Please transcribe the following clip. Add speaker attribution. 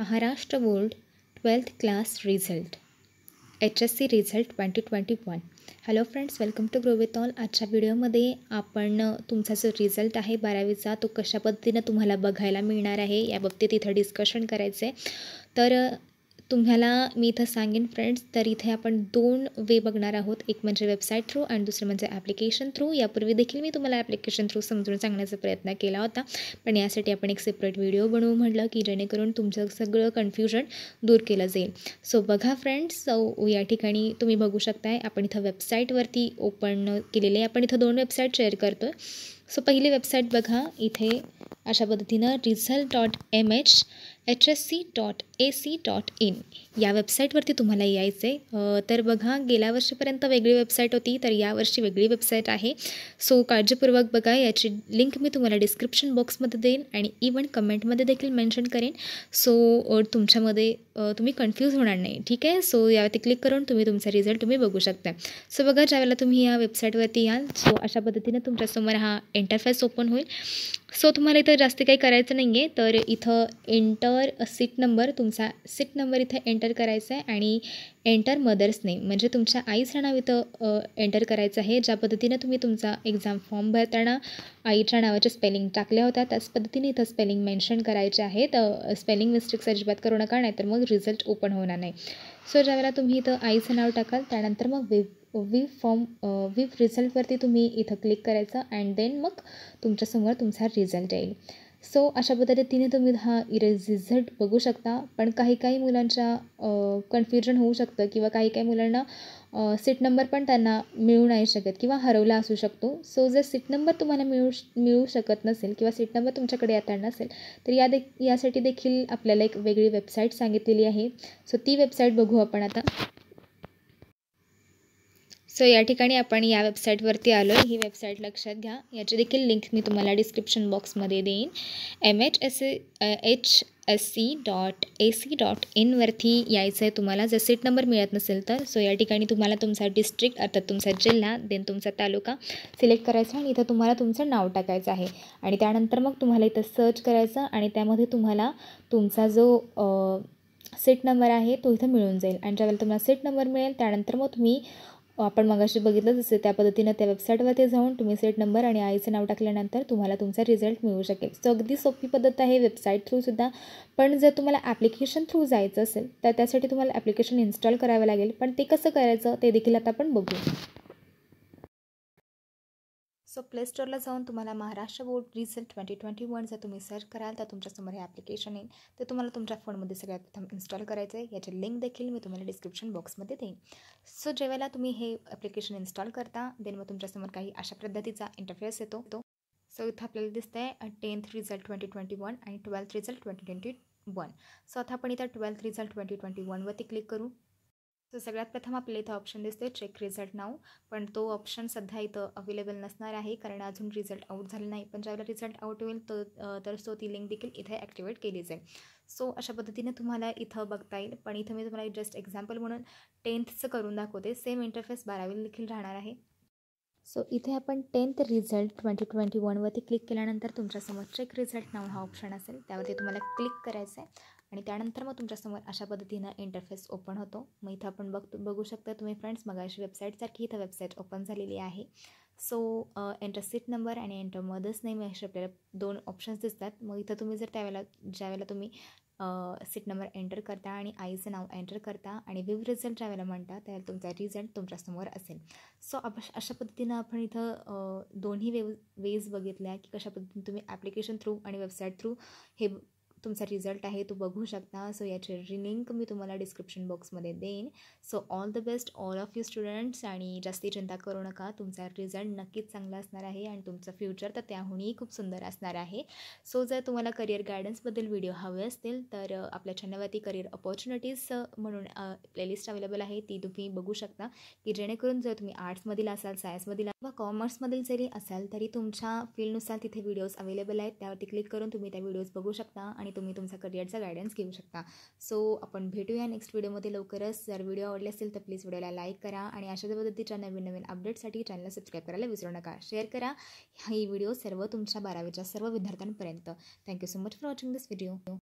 Speaker 1: Maharashtra board twelfth class result H S C result twenty twenty one hello friends welcome to grow with all आजच्या व्हिडिओमध्ये आपण तुमचा जो result आहे बारावीचा तो कशा पद्धतीनं तुम्हाला बघायला मिळणार आहे याबाबतीत इथं डिस्कशन करायचं आहे तर तुम्हाला मी इथं सांगेन फ्रेंड्स तर इथे आपण दोन वे बघणार आहोत एक म्हणजे वेबसाईट थ्रू आणि दुसरं म्हणजे ॲप्लिकेशन थ्रू यापूर्वी देखील मी तुम्हाला ॲप्लिकेशन थ्रू समजून सांगण्याचा प्रयत्न केला होता पण यासाठी आपण एक सेपरेट व्हिडिओ बनवू म्हटलं की जेणेकरून तुमचं सगळं कन्फ्युजन दूर केलं जाईल सो बघा फ्रेंड्स सो या ठिकाणी तुम्ही बघू शकताय आपण इथं वेबसाईटवरती ओपन केलेले आपण इथं दोन वेबसाईट शेअर करतो सो पहिली वेबसाईट बघा इथे अशा पद्धतीनं result dot M H H S C dot A C dot in या वेबसाईटवरती तुम्हाला यायचं आहे तर बघा गेल्या वर्षीपर्यंत वेगळी वेबसाईट होती तर यावर्षी वेगळी वेबसाईट आहे सो काळजीपूर्वक बघा याची लिंक मी तुम्हाला डिस्क्रिप्शन बॉक्समध्ये देईन आणि इवन कमेंटमध्ये देखील मेन्शन करेन सो तुमच्यामध्ये तुम्ही कन्फ्यूज होणार नाही ठीक आहे सो यावरती क्लिक करून तुम्ही तुमचा रिझल्ट तुम्ही बघू शकता सो बघा ज्यावेळेला तुम्ही या वेबसाईटवरती याल सो अशा पद्धतीनं तुमच्यासमोर हा इंटरफेस ओपन होईल सो तुम्हाला इथं जास्त काही करायचं नाही आहे तर इथं एंटर सीट नंबर तुमचा सीट नंबर इथं एंटर करायचा आहे आणि एंटर मदर्स नेम म्हणजे तुमच्या आईचं नाव इथं एंटर करायचं आहे ज्या पद्धतीनं तुम्ही तुमचा एक्झाम फॉर्म भरताना आईच्या नावाच्या स्पेलिंग टाकल्या होत्या त्याच पद्धतीने इथं स्पेलिंग मेन्शन करायचे तर स्पेलिंग मिस्टेक्स अजिबात करू नका नाहीतर मग रिझल्ट ओपन होणार नाही सो ज्यावेळेला तुम्ही इथं आईचं नाव टाकाल त्यानंतर मग वे वी फॉर्म रिझल्ट रिझल्टवरती तुम्ही इथं क्लिक करायचं अँड देन मग तुमच्यासमोर तुमचा रिझल्ट येईल सो अशा पद्धतीने तुम्ही हा रिझल्ट बघू शकता पण काही काही मुलांच्या कन्फ्युजन होऊ शकतं किंवा काही काही मुलांना सीट नंबर पण त्यांना मिळू नाही शकत किंवा हरवला असू शकतो सो जर सीट नंबर तुम्हाला मिळू मिळू शकत नसेल किंवा सीट नंबर तुमच्याकडे आता नसेल तर या दे यासाठी देखील आपल्याला एक वेगळी वेबसाईट सांगितलेली आहे सो ती वेबसाईट बघू आपण आता सो या ठिकाणी आपण या वेबसाईटवरती आलो ही वेबसाईट लक्षात घ्या याची देखील लिंक मी तुम्हाला डिस्क्रिप्शन बॉक्समध्ये देईन M H S H S C dot A C dot इनवरती यायचं आहे तुम्हाला जर सीट नंबर मिळत नसेल तर सो या ठिकाणी तुम्हाला तुमचा डिस्ट्रिक्ट अर्थात तुमचा जिल्हा देन तुमचा तालुका सिलेक्ट करायचा आणि इथं तुम्हाला तुमचं नाव टाकायचं आहे आणि त्यानंतर मग तुम्हाला इथं सर्च करायचं आणि त्यामध्ये तुम्हाला तुमचा जो सीट नंबर आहे तो इथं मिळून जाईल आणि ज्यावेळेला तुम्हाला सीट नंबर मिळेल त्यानंतर मग तुम्ही आपण मगाशी बघितलं जसं त्या पद्धतीनं त्या वेबसाईटवरती जाऊन तुम्ही सेट नंबर आणि आईचं नाव टाकल्यानंतर तुम्हाला तुमचा रिझल्ट मिळू शकेल सो अगदी सोपी पद्धत आहे वेबसाईट थ्रूसुद्धा पण जर तुम्हाला ॲप्लिकेशन थ्रू जायचं असेल तर त्यासाठी तुम्हाला ॲप्लिकेशन इन्स्टॉल करावं लागेल पण ते कसं करायचं ते देखील आता आपण बघू सो प्ले स्टोअरला जाऊन तुम्हाला Maharashtra board result twenty twenty one जर तुम्ही सर्च कराल तर तुमच्यासमोर हे ॲप्लिकेशन येईल ते तुम्हाला तुमच्या फोनमध्ये सगळ्यात प्रथम इन्स्टॉल करायचं आहे याचे लिंक देखील मी तुम्हाला डिस्क्रिप्शन बॉक्समध्ये देईन सो जेव्हा तुम्ही हे ॲप्लिकेशन इन्स्टॉल करता देन मग तुमच्यासमोर काही अशा पद्धतीचा इंटरफेअर्स येतो तो सो इथं आपल्याला दिसतं आहे tenth result twenty twenty one आणि twelfth result twenty twenty one so आता आपण इथं ट्वेल्थ रिझल्ट ट्वेंटी ट्वेंटी वनवरती क्लिक करू सो सगळ्यात प्रथम आपल्याला इथं ऑप्शन दिसते चेक रिझल्ट नाव पण तो ऑप्शन सध्या इथं अवेलेबल नसणार आहे कारण अजून रिझल्ट आउट झाला नाही पण ज्यावेळेला रिझल्ट आउट होईल तो तर तो ती लिंक देखील इथे ॲक्टिवेट केली जाईल सो अशा पद्धतीने तुम्हाला इथं बघता येईल पण इथं मी तुम्हाला जस्ट एक्झाम्पल म्हणून टेन्थचं करून दाखवते सेम इंटरफेस बारावी देखील राहणार आहे सो इथे आपण टेन्थ रिझल्ट ट्वेंटी ट्वेंटी वनवरती क्लिक केल्यानंतर तुमच्यासमोर चेक रिझल्ट नाव हा ऑप्शन असेल त्यावरती तुम्हाला क्लिक करायचं आहे आणि त्यानंतर मग तुमच्यासमोर अशा पद्धतीनं इंटरफेस ओपन होतो मग इथं आपण बघतो बघू शकता तुम्ही फ्रेंड्स मग अशी वेबसाईटसारखी इथं वेबसाईट ओपन झालेली आहे सो एंटर सीट नंबर आणि एंटर मदर्स नेम असे आपल्याला दोन ऑप्शन्स दिसतात मग इथं तुम्ही जर त्यावेळेला ज्यावेळेला तुम्ही सीट नंबर एंटर करता आणि आईचं नाव एंटर करता आणि विव रिझल्ट ज्यावेळेला म्हणता त्यावेळेला तुमचा रिझल्ट तुमच्यासमोर असेल सो आप अशा पद्धतीनं आपण इथं दोन्ही वेव वेज बघितल्या की कशा पद्धतीने तुम्ही ॲप्लिकेशन थ्रू आणि वेबसाईट थ्रू हे तुमचा रिझल्ट आहे तो बघू शकता सो याची लिंक मी तुम्हाला डिस्क्रिप्शन बॉक्समध्ये देईन so all the best all of you students आणि जास्ती चिंता करू नका तुमचा रिझल्ट नक्कीच चांगला असणार आहे आणि तुमचं फ्युचर तर त्याहूनही खूप सुंदर असणार आहे सो जर तुम्हाला करिअर गायडन्सबद्दल व्हिडिओ हवे असतील तर आपल्या चॅनलवरती करिअर अपॉर्च्युनिटीज म्हणून प्लेलिस्ट अवेलेबल आहे ती तुम्ही बघू शकता की जेणेकरून जर तुम्ही आर्ट्समधील असाल सायन्समधील किंवा कॉमर्समधील जरी असाल तरी तुमच्या फील्डनुसार तिथे व्हिडिओज अवेलेबल आहेत त्यावरती क्लिक करून तुम्ही त्या व्हिडिओज बघू शकता आणि आणि तुम्ही तुमचा करिअरचा गायडन्स घेऊ शकता सो आपण भेटूया नेक्स्ट व्हिडिओमध्ये लवकरच जर व्हिडिओ आवडले असेल तर प्लीज व्हिडिओला लाईक करा आणि अशाच पद्धतीच्या नवीन नवीन अपडेटसाठी चॅनलला सबस्क्राईब करायला विसरू नका शेअर करा ही व्हिडिओ सर्व तुमच्या बारावीच्या सर्व विद्यार्थ्यांपर्यंत thank you so much for watching this video